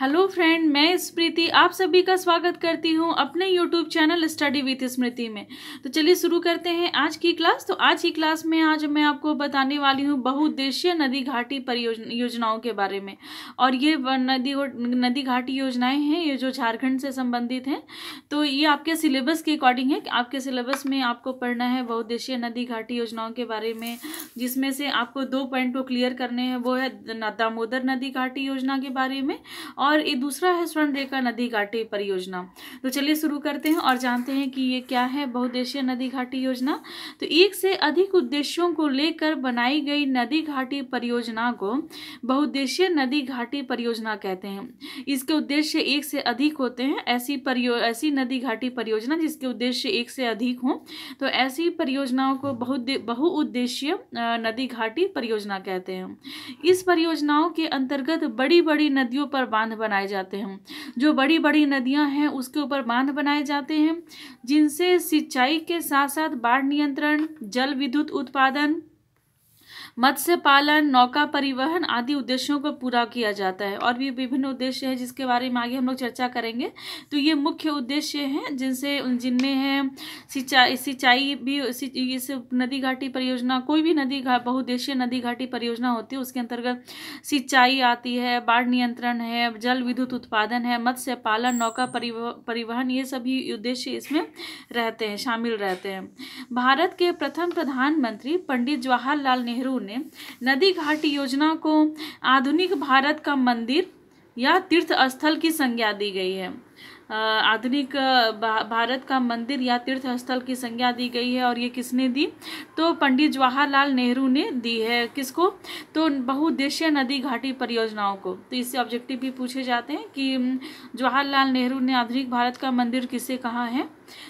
hello friend मैं स्मृति आप सभी का स्वागत करती हूँ अपने YouTube channel study with Smriti में तो चलिए शुरू करते हैं आज की क्लास तो आज की क्लास में आज मैं आपको बताने वाली हूँ बहुउद्देशीय नदी घाटी परियोजना योजनाओं के बारे में और ये नदी नदी घाटी योजनाएं हैं ये जो झारखंड से संबंधित हैं तो ये आपके सिलेबस के अकॉर्डिंग है आपके सिलेबस में आपको पढ़ना है बहुद्देशीय नदी घाटी योजनाओं के बारे में जिसमें से आपको दो पॉइंट को क्लियर करने हैं वो है दामोदर नदी घाटी योजना के बारे में और ये दूसरा है स्वर्णरेखा नदी घाटी परियोजना तो चलिए शुरू करते हैं और जानते हैं कि ये क्या है बहुद्देशीय नदी घाटी योजना तो एक से अधिक उद्देश्यों को लेकर बनाई गई नदी घाटी परियोजना को बहुद्देशीय नदी घाटी परियोजना कहते हैं इसके उद्देश्य एक से अधिक होते हैं ऐसी परियो ऐसी नदी घाटी परियोजना जिसके उद्देश्य एक से अधिक हों तो ऐसी परियोजनाओं को बहुत बहुउद्देश्य नदी घाटी परियोजना कहते हैं इस परियोजनाओं के अंतर्गत बड़ी बड़ी नदियों पर बांध बांध बनाए जाते हैं जो बड़ी बड़ी नदियां हैं उसके ऊपर बांध बनाए जाते हैं जिनसे सिंचाई के साथ साथ बाढ़ नियंत्रण जल विद्युत उत्पादन मत्स्य पालन नौका परिवहन आदि उद्देश्यों को पूरा किया जाता है और भी विभिन्न उद्देश्य है जिसके बारे में आगे हम लोग चर्चा करेंगे तो ये मुख्य उद्देश्य हैं जिनसे जिनमें है सिंचाई सिंचाई भी इस नदी घाटी परियोजना कोई भी नदी घाट बहुद्देशीय नदी घाटी परियोजना होती है उसके अंतर्गत सिंचाई आती है बाढ़ नियंत्रण है जल विद्युत उत्पादन है मत्स्य पालन नौका परिवहन ये सभी उद्देश्य इसमें रहते हैं शामिल रहते हैं भारत के प्रथम प्रधानमंत्री पंडित जवाहरलाल नेहरू ने ने नदी घाट योजना को आधुनिक भारत का मंदिर या तीर्थ स्थल की संज्ञा दी गई है आधुनिक भारत का मंदिर या तीर्थ स्थल की संज्ञा दी गई है और ये किसने दी तो पंडित जवाहरलाल नेहरू ने दी है किसको तो बहुद्देशीय नदी घाटी परियोजनाओं को तो इससे ऑब्जेक्टिव भी पूछे जाते हैं कि जवाहरलाल नेहरू ने आधुनिक भारत का मंदिर किसे कहा है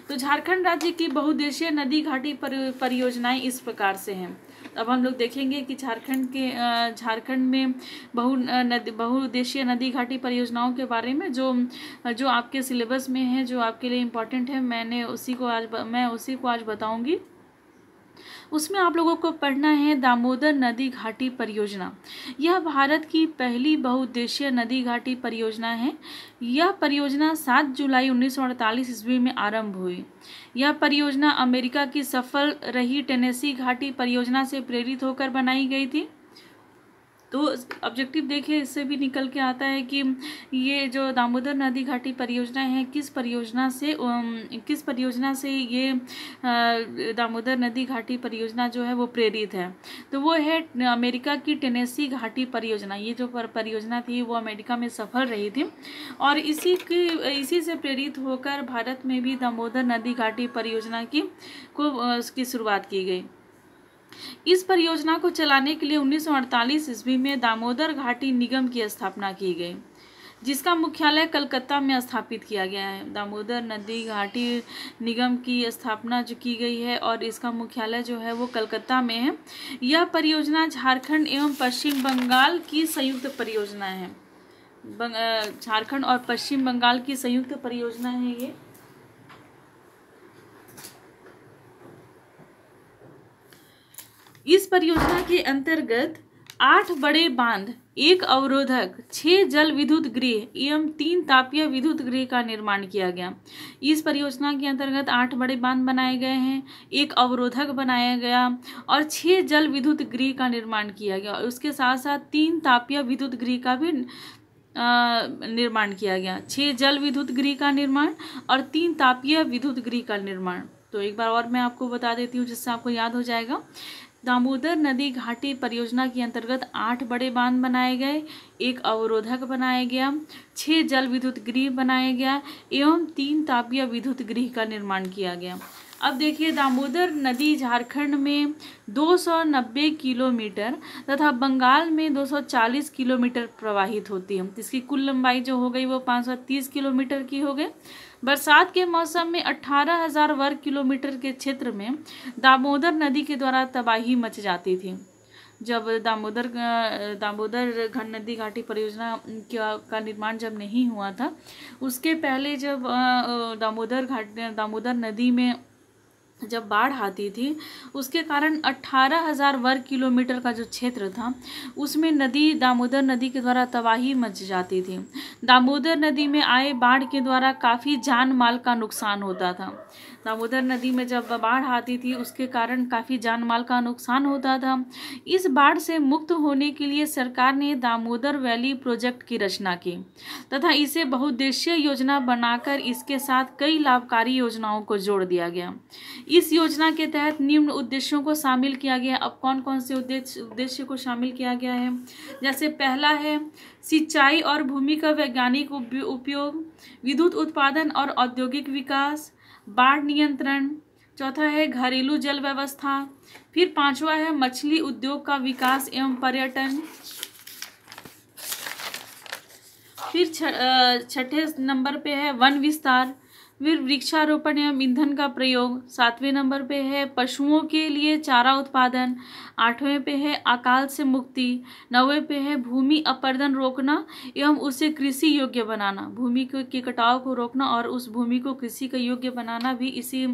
तो झारखंड राज्य की बहुद्देशीय नदी घाटी परियोजनाएं इस प्रकार से हैं अब हम लोग देखेंगे कि झारखंड के झारखंड में बहु नदी बहुउद्देशीय नदी घाटी परियोजनाओं के बारे में जो जो आपके सिलेबस में है जो आपके लिए इम्पोर्टेंट है मैंने उसी को आज मैं उसी को आज बताऊँगी उसमें आप लोगों को पढ़ना है दामोदर नदी घाटी परियोजना यह भारत की पहली बहुउद्देशीय नदी घाटी परियोजना है यह परियोजना 7 जुलाई 1948 ईस्वी में आरंभ हुई यह परियोजना अमेरिका की सफल रही टेनेसी घाटी परियोजना से प्रेरित होकर बनाई गई थी तो ऑब्जेक्टिव देखिए इससे भी निकल के आता है कि ये जो दामोदर नदी घाटी परियोजना है किस परियोजना से किस परियोजना से ये दामोदर नदी घाटी परियोजना जो है वो प्रेरित है तो वो है अमेरिका की टेनेसी घाटी परियोजना ये जो पर, परियोजना थी वो अमेरिका में सफल रही थी और इसी की इसी से प्रेरित होकर भारत में भी दामोदर नदी घाटी परियोजना की को उसकी शुरुआत की गई इस परियोजना को चलाने के लिए 1948 ईस्वी में दामोदर घाटी निगम की स्थापना की गई जिसका मुख्यालय कलकत्ता में स्थापित किया गया है दामोदर नदी घाटी निगम की स्थापना जो की गई है और इसका मुख्यालय जो है वो कलकत्ता में है यह परियोजना झारखंड एवं पश्चिम बंगाल की संयुक्त परियोजना है झारखंड और पश्चिम बंगाल की संयुक्त परियोजना है ये इस परियोजना के अंतर्गत आठ बड़े बांध एक अवरोधक छः जल विद्युत गृह एवं तीन तापीय विद्युत गृह का निर्माण किया गया इस परियोजना के अंतर्गत आठ बड़े बांध बनाए गए हैं एक अवरोधक बनाया गया और छः जल विद्युत गृह का निर्माण किया गया और उसके साथ साथ तीन तापीय विद्युत गृह का भी निर्माण किया गया छः जल विद्युत गृह का निर्माण और तीन तापीय विद्युत गृह का निर्माण तो एक बार और मैं आपको बता देती हूँ जिससे आपको याद हो जाएगा दामोदर नदी घाटी परियोजना के अंतर्गत आठ बड़े बांध बनाए गए एक अवरोधक बनाया गया छः जल विद्युत गृह बनाया गया एवं तीन तापीय विद्युत गृह का निर्माण किया गया अब देखिए दामोदर नदी झारखंड में 290 किलोमीटर तथा बंगाल में 240 किलोमीटर प्रवाहित होती है इसकी कुल लंबाई जो हो गई वो 530 किलोमीटर की हो गई बरसात के मौसम में 18,000 वर्ग किलोमीटर के क्षेत्र में दामोदर नदी के द्वारा तबाही मच जाती थी जब दामोदर दामोदर घन नदी घाटी परियोजना का निर्माण जब नहीं हुआ था उसके पहले जब दामोदर घाट दामोदर नदी में जब बाढ़ आती थी उसके कारण अट्ठारह हज़ार वर्ग किलोमीटर का जो क्षेत्र था उसमें नदी दामोदर नदी के द्वारा तबाही मच जाती थी दामोदर नदी में आए बाढ़ के द्वारा काफ़ी जान माल का नुकसान होता था दामोदर नदी में जब बाढ़ आती थी उसके कारण काफ़ी जान माल का नुकसान होता था इस बाढ़ से मुक्त होने के लिए सरकार ने दामोदर वैली प्रोजेक्ट की रचना की तथा इसे बहुउद्देशीय योजना बनाकर इसके साथ कई लाभकारी योजनाओं को जोड़ दिया गया इस योजना के तहत निम्न उद्देश्यों को शामिल किया गया अब कौन कौन से उद्देश्य उद्देश्य को शामिल किया गया है जैसे पहला है सिंचाई और भूमि का वैज्ञानिक उपयोग विद्युत उत्पादन और औद्योगिक विकास बाढ़ नियंत्रण चौथा है घरेलू जल व्यवस्था फिर पांचवा है मछली उद्योग का विकास एवं पर्यटन फिर छठे नंबर पे है वन विस्तार फिर वृक्षारोपण एवं ईंधन का प्रयोग सातवें नंबर पे है पशुओं के लिए चारा उत्पादन आठवें पे है अकाल से मुक्ति नौवें पे है भूमि अपर्दन रोकना एवं उसे कृषि योग्य बनाना भूमि के कटाव को रोकना और उस भूमि को कृषि का योग्य बनाना भी इसी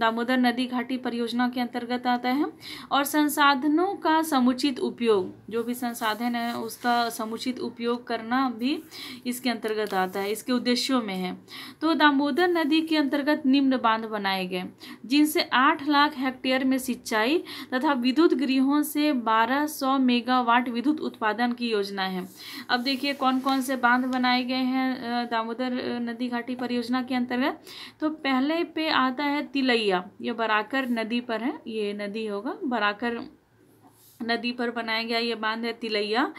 दामोदर नदी घाटी परियोजना के अंतर्गत आता है और संसाधनों का समुचित उपयोग जो भी संसाधन है उसका समुचित उपयोग करना भी इसके अंतर्गत आता है इसके उद्देश्यों में है तो दामोदर नदी अवधि के अंतर्गत निम्न बांध बनाए गए जिनसे आठ लाख हेक्टेयर में सिंचाई तथा विद्युत गृहों से 1200 मेगावाट विद्युत उत्पादन की योजना है अब देखिए कौन कौन से बांध बनाए गए हैं दामोदर नदी घाटी परियोजना के अंतर्गत तो पहले पे आता है तिलैया ये बराकर नदी पर है ये नदी होगा बराकर नदी पर बनाया गया ये बांध है तिलैया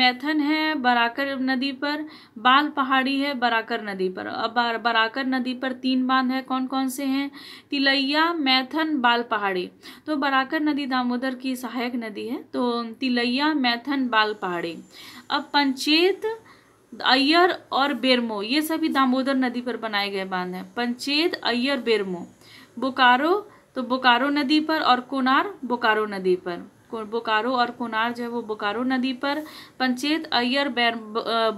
मैथन है बराकर नदी पर बाल पहाड़ी है बराकर नदी पर अब बराकर नदी पर तीन बांध है कौन कौन से हैं तिलैया मैथन बाल पहाड़ी तो बराकर नदी दामोदर की सहायक नदी है तो तिलैया मैथन बाल पहाड़ी अब पंचेत अय्यर और बेरमो ये सभी दामोदर नदी पर बनाए गए बांध हैं पंचेत अय्यर बेरमो बोकारो तो बोकारो नदी पर और कोनार बोकारो नदी पर बोकारो और कुनार जो है वो बोकारो नदी पर पंचेत अय्यर बेर,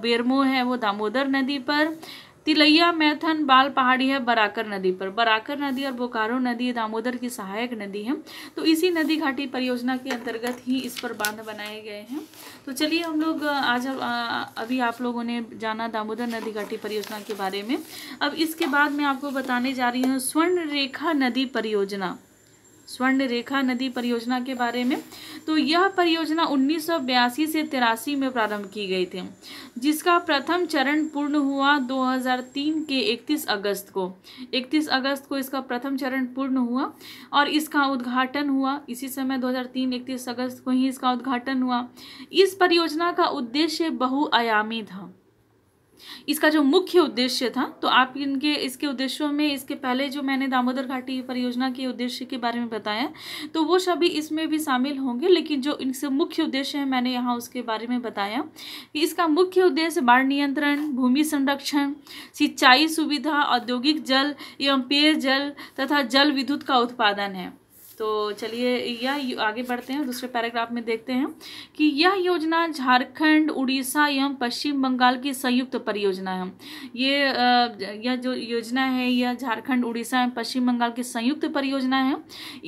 बेरमो है वो दामोदर नदी पर तिलैया मैथन बाल पहाड़ी है बराकर नदी पर बराकर नदी और बोकारो नदी दामोदर की सहायक नदी है तो इसी नदी घाटी परियोजना के अंतर्गत ही इस पर बांध बनाए गए हैं तो चलिए हम लोग आज अभी आप लोगों ने जाना दामोदर नदी घाटी परियोजना के बारे में अब इसके बाद मैं आपको बताने जा रही हूँ स्वर्ण रेखा नदी परियोजना स्वर्ण रेखा नदी परियोजना के बारे में तो यह परियोजना उन्नीस से तिरासी में प्रारंभ की गई थी जिसका प्रथम चरण पूर्ण हुआ 2003 के 31 अगस्त को 31 अगस्त को इसका प्रथम चरण पूर्ण हुआ और इसका उद्घाटन हुआ इसी समय 2003 31 अगस्त को ही इसका उद्घाटन हुआ इस परियोजना का उद्देश्य बहुआयामी था इसका जो मुख्य उद्देश्य था तो आप इनके इसके उद्देश्यों में इसके पहले जो मैंने दामोदर घाटी परियोजना के उद्देश्य के बारे में बताया तो वो सभी इसमें भी शामिल होंगे लेकिन जो इनसे मुख्य उद्देश्य है मैंने यहाँ उसके बारे में बताया कि इसका मुख्य उद्देश्य बाढ़ नियंत्रण भूमि संरक्षण सिंचाई सुविधा औद्योगिक जल एवं पेयजल तथा जल विद्युत का उत्पादन है तो चलिए यह आगे बढ़ते हैं दूसरे पैराग्राफ में देखते हैं कि यह योजना झारखंड उड़ीसा एवं पश्चिम बंगाल की संयुक्त परियोजना है ये यह जो योजना है यह झारखंड उड़ीसा एवं पश्चिम बंगाल की संयुक्त परियोजना है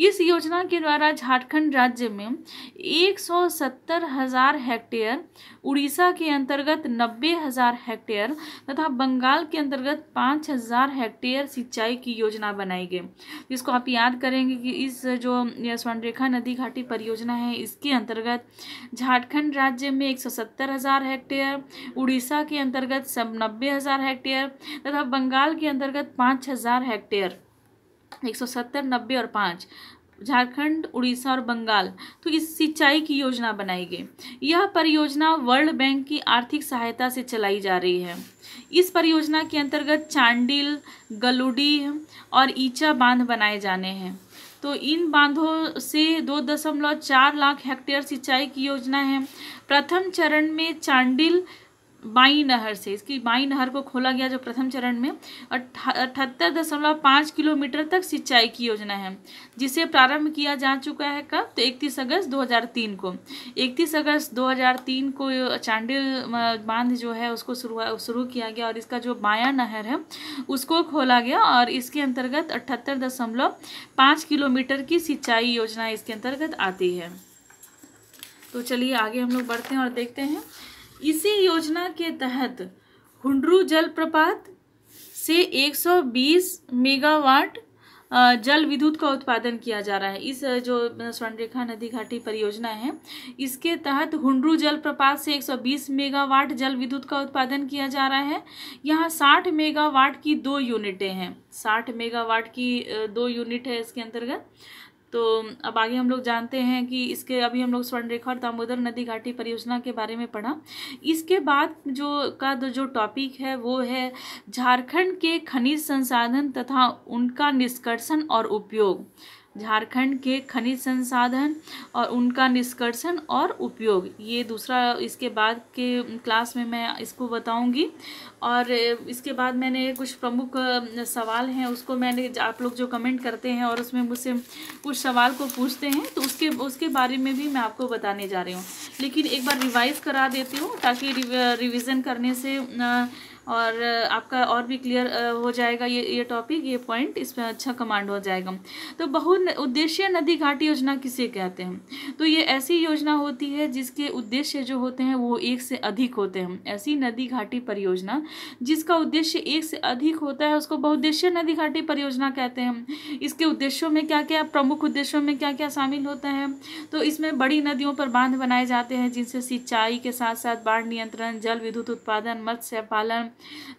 इस योजना के द्वारा झारखंड राज्य में एक सौ सत्तर हज़ार हेक्टेयर उड़ीसा के अंतर्गत नब्बे हज़ार हेक्टेयर तथा बंगाल के अंतर्गत पाँच हज़ार हेक्टेयर सिंचाई की योजना बनाई गई जिसको आप याद करेंगे कि इस जो यह स्वर्णरेखा नदी घाटी परियोजना है इसके अंतर्गत झारखंड राज्य में एक सौ सत्तर हज़ार हेक्टेयर उड़ीसा के अंतर्गत सब नब्बे हज़ार हेक्टेयर तथा बंगाल के अंतर्गत पाँच हज़ार हेक्टेयर एक सौ सत्तर नब्बे और पाँच झारखंड उड़ीसा और बंगाल तो इस सिंचाई की योजना बनाई गई यह परियोजना वर्ल्ड बैंक की आर्थिक सहायता से चलाई जा रही है इस परियोजना के अंतर्गत चांडिल गलुडी और ईचा बांध बनाए जाने हैं तो इन बांधों से दो दशमलव चार लाख हेक्टेयर सिंचाई की योजना है प्रथम चरण में चांडिल बाई नहर से इसकी बाई नहर को खोला गया जो प्रथम चरण में अठहत्तर दशमलव पाँच किलोमीटर तक सिंचाई की योजना है जिसे प्रारंभ किया जा चुका है कब तो इकतीस अगस्त 2003 को इकतीस अगस्त 2003 को चांडिल बांध जो है उसको शुरू शुरू किया गया और इसका जो बाया नहर है उसको खोला गया और इसके अंतर्गत अठहत्तर दशमलव पाँच किलोमीटर की सिंचाई योजना इसके अंतर्गत आती है तो चलिए आगे हम लोग बढ़ते हैं और देखते हैं इसी योजना के तहत हुंडरू जलप्रपात से 120 मेगावाट जल विद्युत का उत्पादन किया जा रहा है इस जो स्वर्णरेखा नदी घाटी परियोजना है इसके तहत हुंडरू जलप्रपात से 120 मेगावाट जल विद्युत का उत्पादन किया जा रहा है यहाँ 60 मेगावाट की दो यूनिटें हैं 60 मेगावाट की दो यूनिट है इसके अंतर्गत तो अब आगे हम लोग जानते हैं कि इसके अभी हम लोग स्वर्णरेखा और दामोदर नदी घाटी परियोजना के बारे में पढ़ा इसके बाद जो का जो टॉपिक है वो है झारखंड के खनिज संसाधन तथा उनका निष्कर्षण और उपयोग झारखंड के खनिज संसाधन और उनका निष्कर्षण और उपयोग ये दूसरा इसके बाद के क्लास में मैं इसको बताऊंगी और इसके बाद मैंने कुछ प्रमुख सवाल हैं उसको मैंने आप लोग जो कमेंट करते हैं और उसमें मुझसे कुछ सवाल को पूछते हैं तो उसके उसके बारे में भी मैं आपको बताने जा रही हूँ लेकिन एक बार रिवाइज़ करा देती हूँ ताकि रिविज़न करने से और आपका और भी क्लियर हो जाएगा ये ये टॉपिक ये पॉइंट इसमें अच्छा कमांड हो जाएगा तो बहु उद्देश्य नदी घाटी योजना किसे कहते हैं तो ये ऐसी योजना होती है जिसके उद्देश्य जो होते हैं वो एक से अधिक होते हैं ऐसी नदी घाटी परियोजना जिसका उद्देश्य एक से अधिक होता है उसको बहुद्देश्य नदी घाटी परियोजना कहते हैं इसके उद्देश्यों में क्या क्या प्रमुख उद्देश्यों में क्या क्या शामिल होता है तो इसमें बड़ी नदियों पर बांध बनाए जाते हैं जिनसे सिंचाई के साथ साथ बाढ़ नियंत्रण जल विद्युत उत्पादन मत्स्य पालन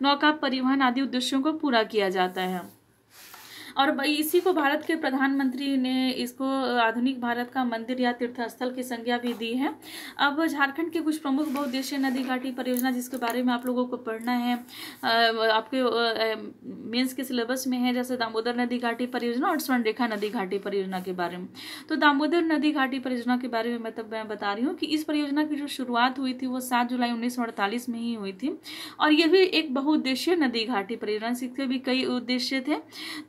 नौका परिवहन आदि उद्देश्यों को पूरा किया जाता है और इसी को भारत के प्रधानमंत्री ने इसको आधुनिक भारत का मंदिर या तीर्थस्थल की संज्ञा भी दी है अब झारखंड के कुछ प्रमुख बहुद्देशीय नदी घाटी परियोजना जिसके बारे में आप लोगों को पढ़ना है आपके मेंस के सिलेबस में है जैसे दामोदर नदी घाटी परियोजना और स्वर्ण रेखा नदी घाटी परियोजना के बारे में तो दामोदर नदी घाटी परियोजना के बारे में मतलब मैं बता रही हूँ कि इस परियोजना की जो शुरुआत हुई थी वो सात जुलाई उन्नीस में ही हुई थी और यह भी एक बहुउद्देशीय नदी घाटी परियोजना इसके भी कई उद्देश्य थे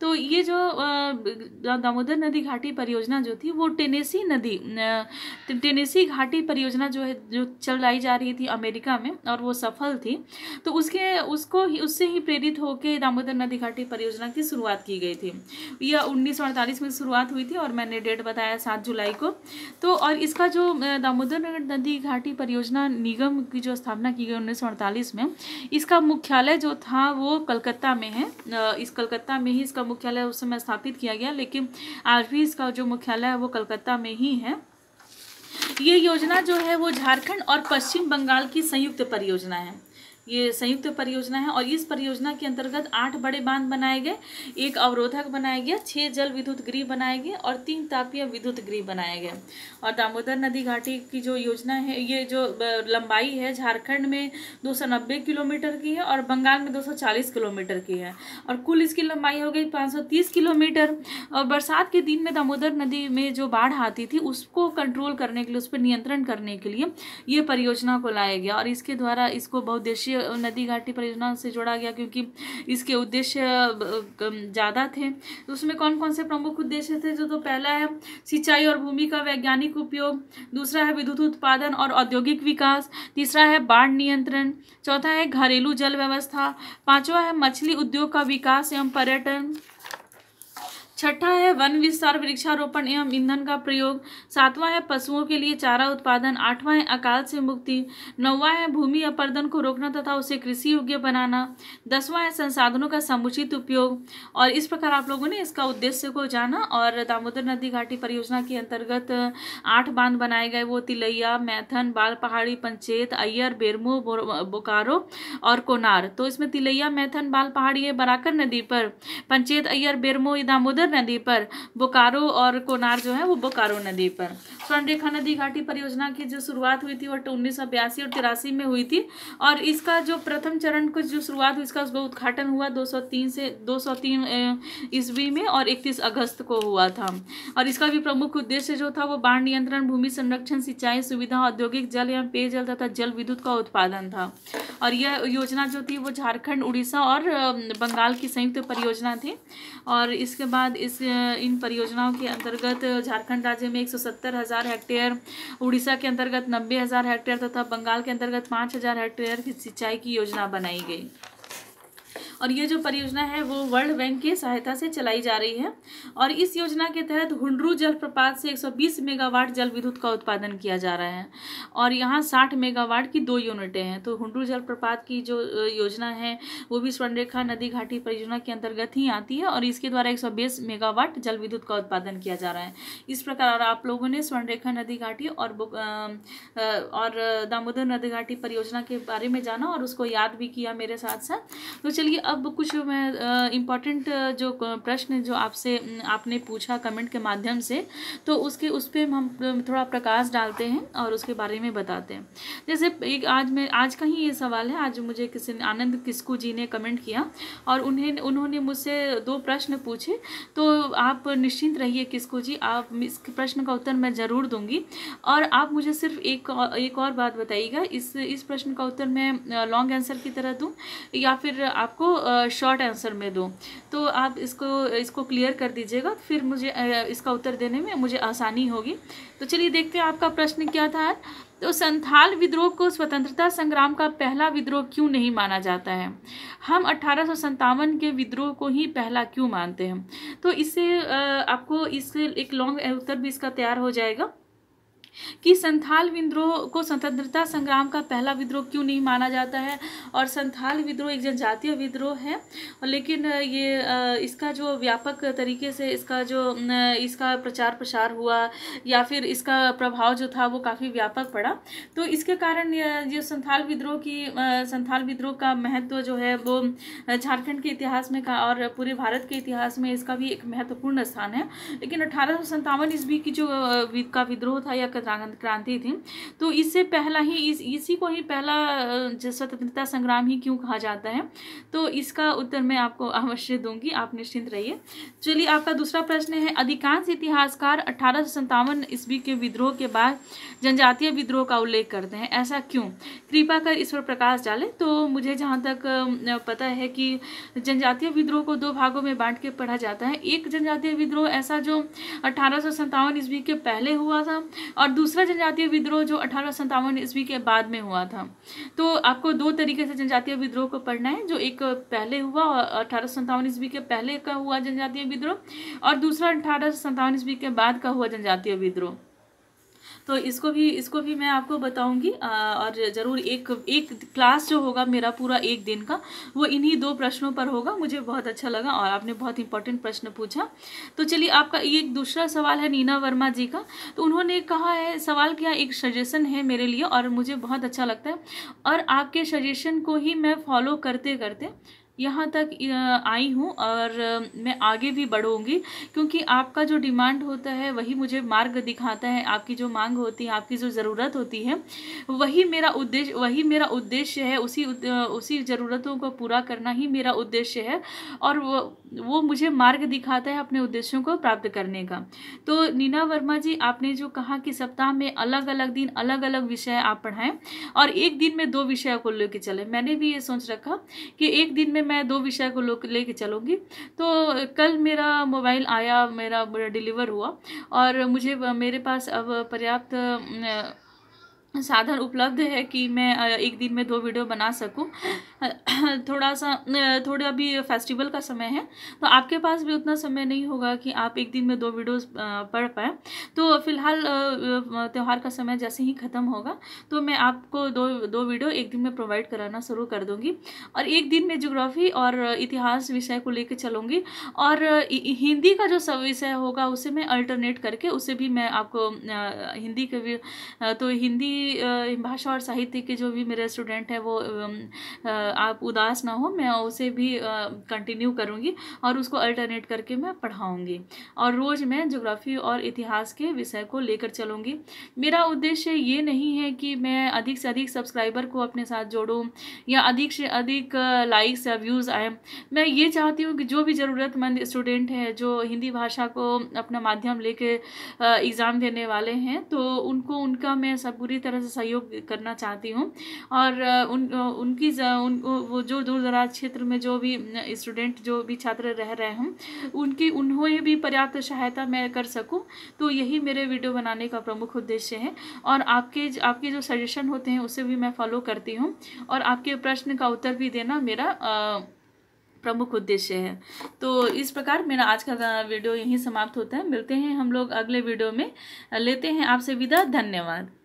तो ये जो दामोदर नदी घाटी परियोजना जो थी वो टेनेसी नदी टेनेसी घाटी परियोजना जो है जो चलाई जा रही थी अमेरिका में और वो सफल थी तो उसके उसको ही उससे ही प्रेरित होकर दामोदर नदी घाटी परियोजना की शुरुआत की गई थी यह उन्नीस में शुरुआत हुई थी और मैंने डेट बताया सात जुलाई को तो और इसका जो दामोदर नदी घाटी परियोजना निगम की जो स्थापना की गई उन्नीस में इसका मुख्यालय जो था वो कलकत्ता में है इस कलकत्ता में ही इसका मुख्यालय है उस समय स्थापित किया गया लेकिन आज भी इसका जो मुख्यालय है वो कलकत्ता में ही है ये योजना जो है वो झारखंड और पश्चिम बंगाल की संयुक्त परियोजना है ये संयुक्त परियोजना है और इस परियोजना के अंतर्गत आठ बड़े बांध बनाए गए एक अवरोधक बनाया गया छः जल विद्युत गृह बनाए गए और तीन तापीय विद्युत गृह बनाए गए और दामोदर नदी घाटी की जो योजना है ये जो लंबाई है झारखंड में दो किलोमीटर की है और बंगाल में 240 किलोमीटर की है और कुल इसकी लंबाई हो गई पाँच किलोमीटर और बरसात के दिन में दामोदर नदी में जो बाढ़ आती थी उसको कंट्रोल करने के लिए उस पर नियंत्रण करने के लिए ये परियोजना को लाया गया और इसके द्वारा इसको बहुद्देशीय राष्ट्रीय नदी घाटी परियोजना से जोड़ा गया क्योंकि इसके उद्देश्य ज़्यादा थे तो उसमें कौन कौन से प्रमुख उद्देश्य थे जो तो पहला है सिंचाई और भूमि का वैज्ञानिक उपयोग दूसरा है विद्युत उत्पादन और औद्योगिक विकास तीसरा है बाढ़ नियंत्रण चौथा है घरेलू जल व्यवस्था पाँचवा है मछली उद्योग का विकास एवं पर्यटन छठा है वन विस्तार वृक्षारोपण एवं ईंधन का प्रयोग सातवां है पशुओं के लिए चारा उत्पादन आठवां है अकाल से मुक्ति नौवा है भूमि अपर्दन को रोकना तथा उसे कृषि योग्य बनाना दसवां है संसाधनों का समुचित उपयोग और इस प्रकार आप लोगों ने इसका उद्देश्य को जाना और दामोदर नदी घाटी परियोजना के अंतर्गत आठ बांध बनाए गए वो तिलैया मैथन बाल पहाड़ी पंचेत अय्यर बेरमो बोकारो और कोनार तो इसमें तिलैया मैथन बाल पहाड़ी है बराकर नदी पर पंचेत अय्यर बेरमो दामोदर नदी पर बोकारो और कोनार जो है वो बोकारो नदी पर स्वर्णरेखा नदी घाटी परियोजना की जो शुरुआत हुई थी वह तो उन्नीस सौ बयासी और तिरासी में हुई थी और इसका जो प्रथम चरण को जो शुरुआत हुई इसका उसका उद्घाटन हुआ 203 से 203 ईस्वी में और 31 अगस्त को हुआ था और इसका भी प्रमुख उद्देश्य जो था वो बाढ़ नियंत्रण भूमि संरक्षण सिंचाई सुविधा औद्योगिक जल एवं पेयजल तथा जल विद्युत का उत्पादन था और यह योजना जो थी वो झारखंड उड़ीसा और बंगाल की संयुक्त परियोजना थी और इसके बाद इस इन परियोजनाओं के अंतर्गत झारखंड राज्य में एक सौ सत्तर हज़ार हेक्टेयर उड़ीसा के अंतर्गत नब्बे हज़ार हेक्टेयर तथा बंगाल के अंतर्गत पाँच हज़ार हेक्टेयर की सिंचाई की योजना बनाई गई और ये जो परियोजना है वो वर्ल्ड बैंक की सहायता से चलाई जा रही है और इस योजना के तहत हुंडरू जलप्रपात से 120 मेगावाट जल विद्युत का उत्पादन किया जा रहा है और यहाँ 60 मेगावाट की दो यूनिटें हैं तो हुंडरू जलप्रपात की जो योजना है वो भी स्वर्णरेखा नदी घाटी परियोजना के अंतर्गत ही आती है और इसके द्वारा एक मेगावाट जल विद्युत का उत्पादन किया जा रहा है इस प्रकार और आप लोगों ने स्वर्णरेखा नदी घाटी और और दामोदर नदी घाटी परियोजना के बारे में जाना और उसको याद भी किया मेरे साथ साथ तो चलिए अब कुछ मैं इम्पॉर्टेंट जो प्रश्न जो आपसे आपने पूछा कमेंट के माध्यम से तो उसके उस पर हम थोड़ा प्रकाश डालते हैं और उसके बारे में बताते हैं जैसे एक आज मैं आज का ही ये सवाल है आज मुझे किसी आनंद किस्कू जी ने कमेंट किया और उन्हें उन्होंने मुझसे दो प्रश्न पूछे तो आप निश्चिंत रहिए किस्कू जी आप इस प्रश्न का उत्तर मैं ज़रूर दूंगी और आप मुझे सिर्फ एक और, एक और बात बताइएगा इस इस प्रश्न का उत्तर मैं लॉन्ग आंसर की तरह दूँ या फिर आपको शॉर्ट आंसर में दो तो आप इसको इसको क्लियर कर दीजिएगा फिर मुझे इसका उत्तर देने में मुझे आसानी होगी तो चलिए देखते हैं आपका प्रश्न क्या था तो संथाल विद्रोह को स्वतंत्रता संग्राम का पहला विद्रोह क्यों नहीं माना जाता है हम अठारह के विद्रोह को ही पहला क्यों मानते हैं तो इससे आपको इससे एक लॉन्ग उत्तर भी इसका तैयार हो जाएगा कि संथाल विद्रोह को स्वतंत्रता संग्राम का पहला विद्रोह क्यों नहीं माना जाता है और संथाल विद्रोह एक जनजातीय विद्रोह है लेकिन ये इसका जो व्यापक तरीके से इसका जो इसका प्रचार प्रसार हुआ या फिर इसका प्रभाव जो था वो काफ़ी व्यापक पड़ा तो इसके कारण ये संथाल विद्रोह की संथाल विद्रोह का महत्व जो है वो झारखंड के इतिहास में का और पूरे भारत के इतिहास में इसका भी एक महत्वपूर्ण स्थान है लेकिन अठारह ईस्वी की जो का विद्रोह था या क्रांति थी तो इससे पहला ही इस इसी को ही पहला स्वतंत्रता संग्राम ही क्यों कहा जाता है तो इसका उत्तर मैं आपको अवश्य दूंगी आप निश्चिंत रहिए चलिए आपका दूसरा प्रश्न है अधिकांश इतिहासकार अठारह सौ ईस्वी के विद्रोह के बाद जनजातीय विद्रोह का उल्लेख करते हैं ऐसा क्यों कृपा कर इस पर प्रकाश डालें तो मुझे जहाँ तक पता है कि जनजातीय विद्रोह को दो भागों में बांट के पढ़ा जाता है एक जनजातीय विद्रोह ऐसा जो अठारह सौ ईस्वी के पहले हुआ था और दूसरा जनजातीय विद्रोह जो अठारह सौ ईस्वी के बाद में हुआ था तो आपको दो तरीके से जनजातीय विद्रोह को पढ़ना है जो एक पहले हुआ अठारह सौ ईस्वी के पहले का हुआ जनजातीय विद्रोह और दूसरा अठारह सौ ईस्वी के बाद का हुआ जनजातीय विद्रोह तो इसको भी इसको भी मैं आपको बताऊंगी और ज़रूर एक एक क्लास जो होगा मेरा पूरा एक दिन का वो इन्हीं दो प्रश्नों पर होगा मुझे बहुत अच्छा लगा और आपने बहुत इंपॉर्टेंट प्रश्न पूछा तो चलिए आपका ये एक दूसरा सवाल है नीना वर्मा जी का तो उन्होंने कहा है सवाल किया एक सजेशन है मेरे लिए और मुझे बहुत अच्छा लगता है और आपके सजेशन को ही मैं फॉलो करते करते यहाँ तक आई हूँ और मैं आगे भी बढ़ूँगी क्योंकि आपका जो डिमांड होता है वही मुझे मार्ग दिखाता है आपकी जो मांग होती है आपकी जो ज़रूरत होती है वही मेरा उद्देश्य वही मेरा उद्देश्य है उसी उसी ज़रूरतों को पूरा करना ही मेरा उद्देश्य है और वो वो मुझे मार्ग दिखाता है अपने उद्देश्यों को प्राप्त करने का तो नीना वर्मा जी आपने जो कहा कि सप्ताह में अलग अलग दिन अलग अलग विषय आप पढ़ाएँ और एक दिन में दो विषय को लेकर चले मैंने भी ये सोच रखा कि एक दिन में में मैं दो विषय को ले कर चलूँगी तो कल मेरा मोबाइल आया मेरा डिलीवर हुआ और मुझे मेरे पास अब पर्याप्त साधन उपलब्ध है कि मैं एक दिन में दो वीडियो बना सकूं थोड़ा सा थोड़ा अभी फेस्टिवल का समय है तो आपके पास भी उतना समय नहीं होगा कि आप एक दिन में दो वीडियोस पढ़ पाएँ तो फिलहाल त्यौहार का समय जैसे ही ख़त्म होगा तो मैं आपको दो दो वीडियो एक दिन में प्रोवाइड कराना शुरू कर दूँगी और एक दिन में जोग्राफ़ी और इतिहास विषय को लेकर चलूँगी और हिंदी का जो सब विषय होगा उसे मैं अल्टरनेट करके उसे भी मैं आपको हिंदी के तो हिंदी भाषा और साहित्य के जो भी मेरे स्टूडेंट हैं वो आप उदास ना हो मैं उसे भी कंटिन्यू करूँगी और उसको अल्टरनेट करके मैं पढ़ाऊँगी और रोज़ मैं जोग्राफ़ी और इतिहास के विषय को लेकर चलूँगी मेरा उद्देश्य ये नहीं है कि मैं अधिक से अधिक सब्सक्राइबर को अपने साथ जोड़ूँ या अधिक से अधिक लाइक्स या व्यूज़ आए मैं ये चाहती हूँ कि जो भी ज़रूरतमंद स्टूडेंट है जो हिंदी भाषा को अपना माध्यम लेके एग्ज़ाम देने वाले हैं तो उनको उनका मैं सब पूरी तरह तरह से सहयोग करना चाहती हूँ और उन उनकी उन वो जो दूर दराज क्षेत्र में जो भी स्टूडेंट जो भी छात्र रह रहे हों उनकी उन्होंने भी पर्याप्त सहायता मैं कर सकूँ तो यही मेरे वीडियो बनाने का प्रमुख उद्देश्य है और आपके आपके जो सजेशन होते हैं उसे भी मैं फॉलो करती हूँ और आपके प्रश्न का उत्तर भी देना मेरा आ, प्रमुख उद्देश्य है तो इस प्रकार मेरा आज का वीडियो यहीं समाप्त होता है मिलते हैं हम लोग अगले वीडियो में लेते हैं आपसे विदा धन्यवाद